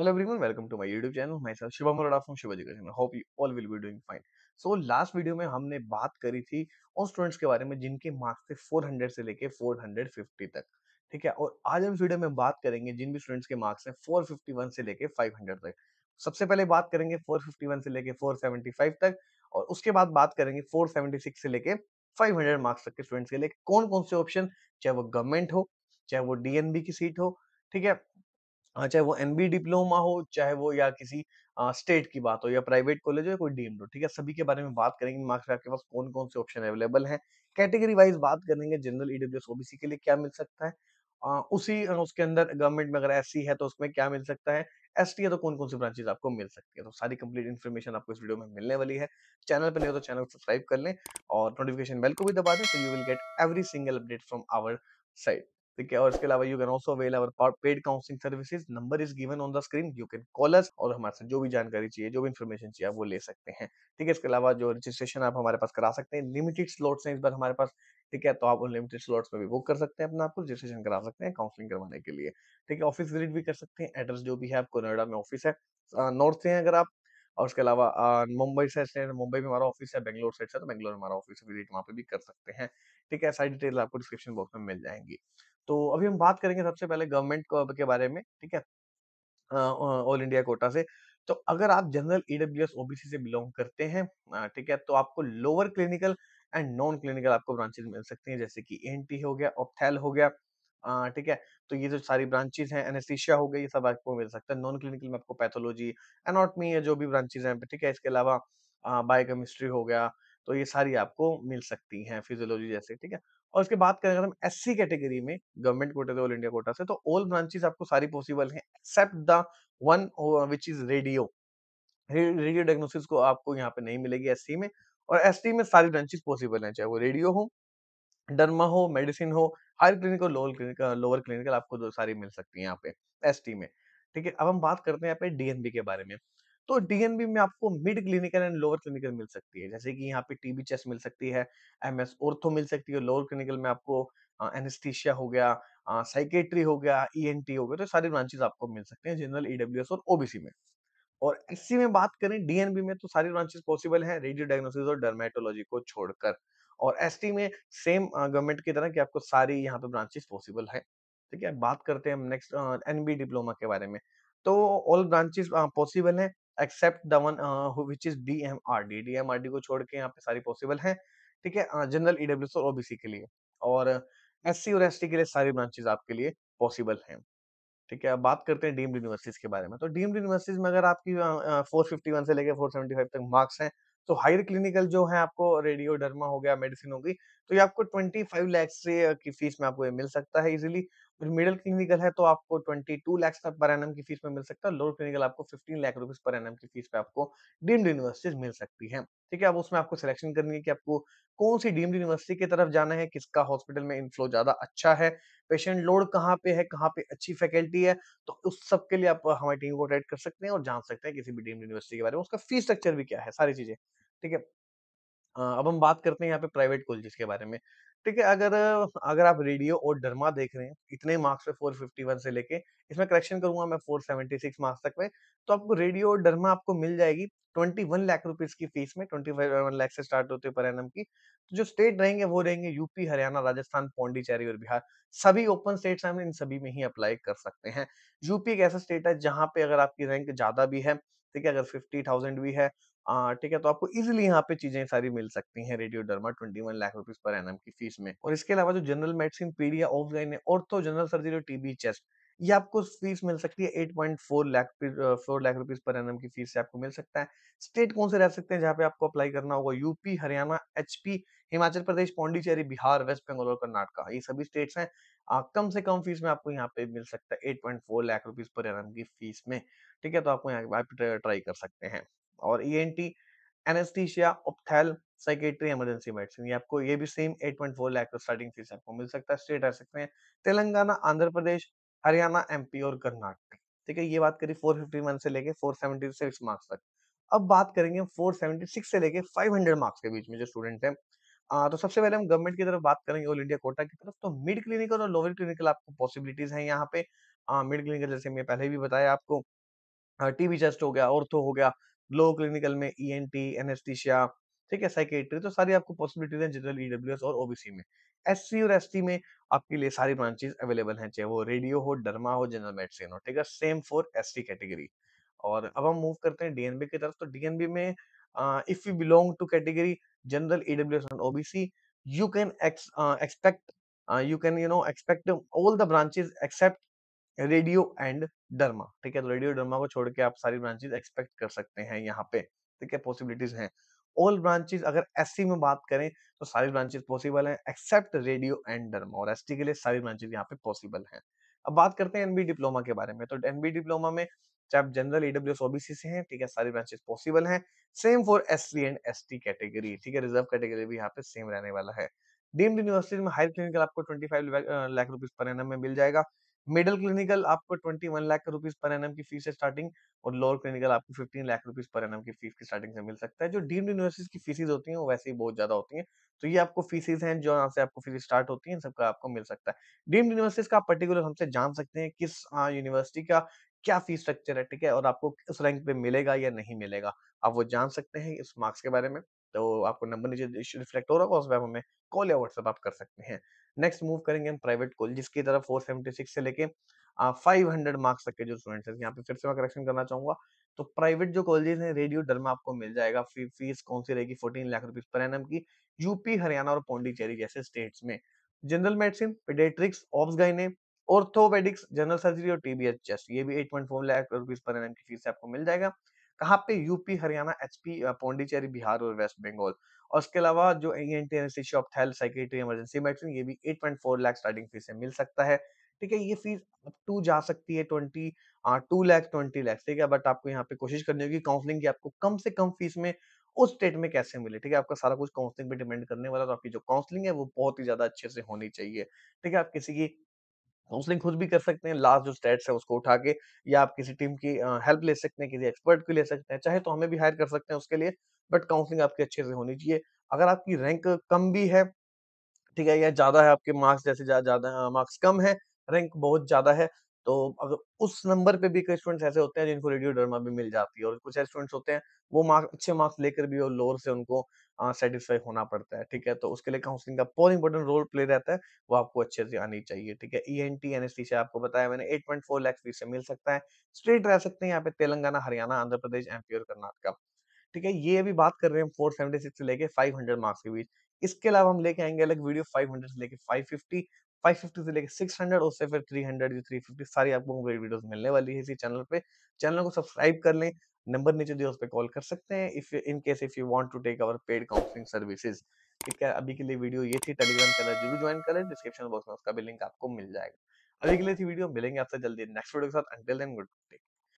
Hello Hello everyone, welcome to my YouTube channel. Myself Shivam Murada from Shivaji Channel. Hope you all will be doing fine so last video में हमने बात करी थी उन students के बारे में जिनके मार्क्स थे 400 से लेके 450 तक ठीक है और आज हम इस वीडियो में बात करेंगे जिन भी स्टूडेंट्स के मार्क्स हैं 451 से लेके 500 तक सबसे पहले बात करेंगे 451 से लेके 475 तक और उसके बाद बात करेंगे 476 से लेके 500 मार्क्स तक के स्टूडेंट्स के लिए कौन कौन से ऑप्शन चाहे वो गवर्नमेंट हो चाहे वो डीएनबी की सीट हो ठीक है हाँ, चाहे वो एम डिप्लोमा हो चाहे वो या किसी स्टेट की बात हो या प्राइवेट कॉलेज हो या कोई डीम्ड हो ठीक है सभी के बारे में बात करेंगे मार्क्स आपके पास कौन कौन से ऑप्शन अवेलेबल हैं कैटेगरी वाइज बात करेंगे जनरल ईडब्ल्यू ओबीसी के लिए क्या मिल सकता है आ, उसी उसके अंदर गवर्नमेंट में अगर एस है तो उसमें क्या मिल सकता है एस है तो कौन कौन सी ब्रांचेज आपको मिल सकती है तो सारी कंप्लीट इन्फॉर्मेशन आपको इस वीडियो में मिलने वाली है चैनल पर नहीं हो तो चैनल को सब्सक्राइब कर लें और नोटिफिकेशन बेल को भी दबा दें तो you will get every single update from our side ठीक है और इसके अलावा you can also avail our paid counselling services number is given on the screen you can call us और हमारे साथ जो भी जानकारी चाहिए जो भी इन्फॉर्मेशन चाहिए वो ले सकते हैं ठीक है इसके अलावा जो रजिस्ट्रेशन आप हमारे पास करा सकते हैं लिमिटेड स्लॉट्स हैं इस बार हमारे पास ठीक है तो आप उन लिमिटेड स्लॉट्स में भी बुक कर सकते हैं अपना आपको रजिस्ट्रेशन करा सकते हैं काउंसलिंग करवाने के लिए ठीक है ऑफिस विजिट भी कर सकते हैं एड्रेस जो भी है आपको नोएडा में ऑफिस है नॉर्थ से हैं अगर आप और उसके अलावा मुंबई साइड से मुंबई में हमारा ऑफिस है बैंगलोर साइड से तो बैंगलोर में हमारा ऑफिस है विजिट वहाँ पे भी कर सकते हैं ठीक है सारी डिटेल आपको डिस्क्रिप्शन बॉक्स में मिल जाएंगी तो अभी हम बात करेंगे सबसे पहले गवर्नमेंट के बारे में ठीक है ऑल इंडिया कोटा से तो अगर आप जनरल ईडब्ल्यू एस ओबीसी से बिलोंग करते हैं ठीक है तो आपको lower clinical and non clinical आपको ब्रांचेज मिल सकती हैं जैसे कि एन हो गया ऑप्थेल हो गया ठीक है तो ये जो सारी ब्रांचेज हैं एनेस्थीशिया हो गया ये सब आपको मिल सकता है नॉन क्लिनिकल में आपको पैथोलॉजी एनॉटमी या जो भी ब्रांचेज हैं ठीक है इसके अलावा बायोकेमिस्ट्री हो गया तो ये सारी आपको मिल सकती है फिजियोलॉजी जैसे ठीक है और उसके बाद करें अगर हम एस सी कैटेगरी में गवर्नमेंट कोटे से ऑल इंडिया कोटा से तो ऑल ब्रांचेस आपको सारी पॉसिबल है except the one which is radio radio diagnosis को आपको यहाँ पे नहीं मिलेगी एस में और एस में सारी ब्रांचेस पॉसिबल हैं चाहे वो रेडियो हो डर्मा हो मेडिसिन हो हायर क्लिनिक और लोअर क्लिनिक लोअर क्लिनिकल आपको सारी मिल सकती है यहाँ पे एस में ठीक है अब हम बात करते हैं यहाँ पे डीएनबी के बारे में तो डीएनबी में आपको mid clinical and lower clinical मिल सकती है जैसे कि यहाँ पे टीबी चेस्ट मिल सकती है एम एस ओर्थो मिल सकती है लोअर क्लिनिकल में आपको एनेस्थीशिया हो गया साइकेट्री हो गया टी e हो गया तो सारे ब्रांचेस आपको मिल सकते हैं जनरल एस और ओबीसी में और एससी में बात करें डीएनबी में तो सारी ब्रांचेस पॉसिबल है रेडियो डायग्नोसिस और डर्मेटोलॉजी को छोड़कर और टी में सेम गवर्नमेंट की तरह कि आपको सारी यहाँ पे ब्रांचेस पॉसिबल है ठीक है बात करते हैं हम नेक्स्ट एनबी डिप्लोमा के बारे में तो ऑल ब्रांचेस पॉसिबल हैं except the one which is D M R D D M R D को छोड़ के यहाँ पे सारी पॉसिबल है ठीक है जनरल ईडब्ल्यू e और ओबीसी के लिए और एस सी और एस टी के लिए सारी ब्रांचेज आपके लिए पॉसिबल है ठीक है अब बात करते हैं डीम्ड यूनिवर्सिटीज के बारे में तो डीम्ड यूनिवर्सिटीज में अगर आपकी फोर फिफ्टी वन से लेकर फोर सेवेंटी फाइव तक मार्क्स हैं तो हायर क्लिनिकल जो है आपको रेडियो डर्मा हो गया मेडिसिन होगी तो ये आपको ट्वेंटी फाइव लैक्स की फीस में आपको ये मिल सकता है इजिली मिडिल क्लिनिकल है तो आपको 22 लाख पर एनएम की फीस में मिल सकता है लोअर क्लिनिकल आपको 15 लाख रुपीस पर एनएम की फीस पे आपको डीम्ड यूनिवर्सिटीज मिल सकती है ठीक है अब उसमें आपको सिलेक्शन करनी है कि आपको कौन सी डीम्ड यूनिवर्सिटी की तरफ जाना है किसका हॉस्पिटल में इनफ्लो ज्यादा अच्छा है पेशेंट लोड कहाँ पे है कहाँ पे अच्छी फैकल्टी है तो उस सब के लिए आप हमारी टीम को ट्रेड कर सकते हैं और जान सकते हैं किसी भी डीम्ड यूनिवर्सिटी के बारे में उसका फीस स्ट्रक्चर भी क्या है सारी चीजें ठीक है अब हम बात करते हैं यहाँ पे प्राइवेट कॉलेजेस के बारे में ठीक है अगर अगर आप रेडियो और डरमा देख रहे हैं इतने मार्क्स पे 451 से लेके इसमें करेक्शन करूंगा मैं 476 मार्क्स तक पे तो आपको रेडियो और डरमा आपको मिल जाएगी 21 लाख रुपीज की फीस में 25 लाख से स्टार्ट होते पर एनम की तो जो स्टेट रहेंगे वो रहेंगे यूपी हरियाणा राजस्थान पौंडीचेरी और बिहार सभी ओपन स्टेट्स हैं इन सभी में ही अप्लाई कर सकते हैं यूपी एक ऐसा स्टेट है जहाँ पे अगर आपकी रैंक ज्यादा भी है ठीक है अगर फिफ्टी थाउजेंड भी है ठीक है तो आपको इजिली यहाँ पे चीजें सारी मिल सकती हैं ट्वेंटी वन लाख रुपीज पर एनएम की फीस में और इसके अलावा जो general medicine paedia obs gynae और तो जनरल सर्जरी और टीबी चेस्ट ये आपको फीस मिल सकती है eight point four lakh four lakh rupees पर एनएम की फीस से आपको मिल सकता है स्टेट कौन से रह सकते हैं जहाँ पे आपको अप्लाई करना होगा यूपी हरियाणा एचपी हिमाचल प्रदेश पौंडीचेरी बिहार वेस्ट बंगाल और कर्नाटक ये सभी स्टेट्स हैं आ, कम से कम फीस में आपको यहाँ पे मिल सकता है eight point four lakh rupees पर एम की फीस में ठीक है तो आपको यहाँ आप ट्राई कर सकते हैं और E N T anaesthesia ophthal psychiatry emergency medicine ये आपको ये भी सेम 8.4 लाख का स्टार्टिंग फीस आपको मिल सकता है स्टेट रह सकते हैं तेलंगाना आंध्र प्रदेश हरियाणा एमपी और कर्नाटक ठीक है ये बात करी 450 मंथ से लेके 476 मार्क्स तक अब बात करेंगे हम 476 से लेके 500 मार्क्स के बीच में जो स्टूडेंट हैं तो सबसे पहले हम गवर्नमेंट की तरफ बात करेंगे ऑल इंडिया कोटा की तरफ तो मिड क्लिनिकल और लोअर क्लिनिकल आपको पॉसिबिलिटीज हैं यहाँ पे मिड क्लिनिकल जैसे मैं पहले भी बताया आपको टीबी चेस्ट हो गया ऑर्थो हो गया लो क्लिनिकल में E e N T anaesthesia ठीक है साइकेट्री तो सारी आपको पॉसिबिलिटीज हैं जनरल ईडब्ल्यू e और ओबीसी में एस और एस में आपके लिए सारी ब्रांचेज अवेलेबल हैं चाहे वो रेडियो हो डरमा हो जनरल मेडिसिन हो ठीक है सेम फॉर एस कैटेगरी और अब हम मूव करते हैं डीएनबी की तरफ तो डीएनबी में if you belong to category general EW and OBC you can expect you can you know expect all the branches except radio and derma ठीक है तो रेडियो डर्मा को छोड़ के आप सारी ब्रांचेज एक्सपेक्ट कर सकते हैं यहाँ पे ठीक है पॉसिबिलिटीज हैं ऑल ब्रांचेज अगर एस में बात करें तो सारी ब्रांचेज पॉसिबल हैं एक्सेप्ट रेडियो एंड डर्मा और एस के लिए सारी ब्रांचेज यहाँ पे पॉसिबल हैं अब बात करते हैं एनबी डिप्लोमा के बारे में तो एनबी डिप्लोमा में चाहे आप जनरल ईडब्ल्यू ओबीसी से हैं ठीक है सारी ब्रांचेज पॉसिबल हैं same for S and S category ठीक है रिजर्व कैटेगरी भी यहाँ पे सेम रहने वाला है डीम्ड यूनिवर्सिटी में हायर क्लिनिकल आपको फाइव लाख रुपीज पर एन में मिल जाएगा मिडिल क्लिनिकल आपको वन लाख रुपीज पर एन की फीस है स्टार्टिंग और लोअर क्लिनिकल आपको फिफ्टीन लाख रुपीज पर एन की फीस की स्टार्टिंग से मिल सकता है जो डीम्ड यूनिवर्सिटीज की फीसिस होती है वैसे ही बहुत ज्यादा होती है तो ये आपको फीसिस हैं जो यहाँ से आपको फीस स्टार्ट होती है सबका आपको मिल सकता है डीम्ड यूनिवर्सिटीज का पर्टिकुलर हमसे जान सकते हैं किस हाँ, यूनिवर्सिटी का क्या फीस स्ट्रक्चर है ठीक है और आपको किस रैंक पे मिलेगा या नहीं मिलेगा आप वो जान सकते हैं इस मार्क्स के बारे में तो आपको नंबर नीचे रिफ्लेक्ट हो रहा होगा उस पर हमें कॉल या व्हाट्सएप आप कर सकते हैं नेक्स्ट मूव करेंगे हम प्राइवेट कॉलेज जिसकी तरफ 476 से लेके फाइव हंड्रेड मार्क्स तक के जो स्टूडेंट्स हैं यहाँ पे फिर से मैं करेक्शन करना चाहूंगा तो प्राइवेट जो कॉलेजेस हैं रेडियो डरमा आपको मिल जाएगा फी, फीस कौन सी रहेगी फोर्टीन लाख रुपीज पर एनएम की यूपी हरियाणा और पौंडीचेरी जैसे स्टेट्स में general medicine paediatrics obs gynae orthopaedics general surgery और टीबीएचएस ये भी 8.4 लाख रुपीज पर एनएम की फीस आपको मिल जाएगा कहाँ पे यूपी हरियाणा एचपी पौंडीचेरी बिहार और वेस्ट बंगाल और उसके अलावा जो एनटी ऑफ साइकेट्री इमरजेंसी मेडिसिन ये भी 8.4 लाख स्टार्टिंग फीस से मिल सकता है ठीक है ये फीस अप टू जा सकती है twenty two lakh twenty lakh ठीक है बट आपको यहाँ पे कोशिश करनी होगी काउंसलिंग की आपको कम से कम फीस में उस स्टेट में कैसे मिले ठीक है आपका सारा कुछ काउंसलिंग पे डिपेंड करने वाला तो आपकी जो काउंसलिंग है वो बहुत ही ज्यादा अच्छे से होनी चाहिए ठीक है आप किसी की काउंसलिंग खुद भी कर सकते हैं लास्ट जो स्टेट्स है उसको उठा के या आप किसी टीम की हेल्प ले सकते हैं किसी एक्सपर्ट की ले सकते हैं चाहे तो हमें भी हायर कर सकते हैं उसके लिए बट काउंसलिंग आपकी अच्छे से होनी चाहिए अगर आपकी रैंक कम भी है ठीक है या ज्यादा है आपके मार्क्स जैसे ज्यादा मार्क्स कम है रैंक बहुत ज्यादा है तो अगर उस नंबर पे भी कई स्टूडेंट्स ऐसे होते हैं जिनको रेडियो ड्रामा भी मिल जाती है और कुछ स्टूडेंट्स होते हैं वो मार्क अच्छे मार्क्स लेकर भी और लोअर से उनको सेटिस्फाई होना पड़ता है ठीक है तो उसके लिए काउंसलिंग का बहुत इंपॉर्टेंट रोल प्ले रहता है वो आपको अच्छे से आनी चाहिए ठीक है E N T N S T से आपको बताया मैंने एट पॉइंट फोर लैक्स से मिल सकता है स्टेट रह सकते हैं यहाँ पे तेलंगाना हरियाणा आंध्र प्रदेश एमपी और कर्नाटक ठीक है ये अभी बात कर रहे हैं फोर सेवेंटी सिक्स से लेके फाइव हंड्रेड मार्क्स के बीच इसके अलावा हम लेके आएंगे अलग वीडियो फाइव हंड्रेड से लेके फाइव फिफ्टी 550 से लेकर 600 और से फिर 300 जो 350 सारी आपको मोबाइल वीडियोस मिलने वाली है इसी चैनल पे चैनल को सब्सक्राइब कर लें नंबर नीचे दिए उस पर कॉल कर सकते हैं if in case if you want to take our paid counselling services ठीक है अभी के लिए वीडियो ये थी टेलीग्राम चैनल जरूर ज्वाइन करें डिस्क्रिप्शन बॉक्स में उसका भी लिंक आपको मिल जाएगा अभी के लिए थी वीडियो मिलेंगे आपसे जल्दी नेक्स्ट वीडियो के साथ अंटिल देन गुड टेक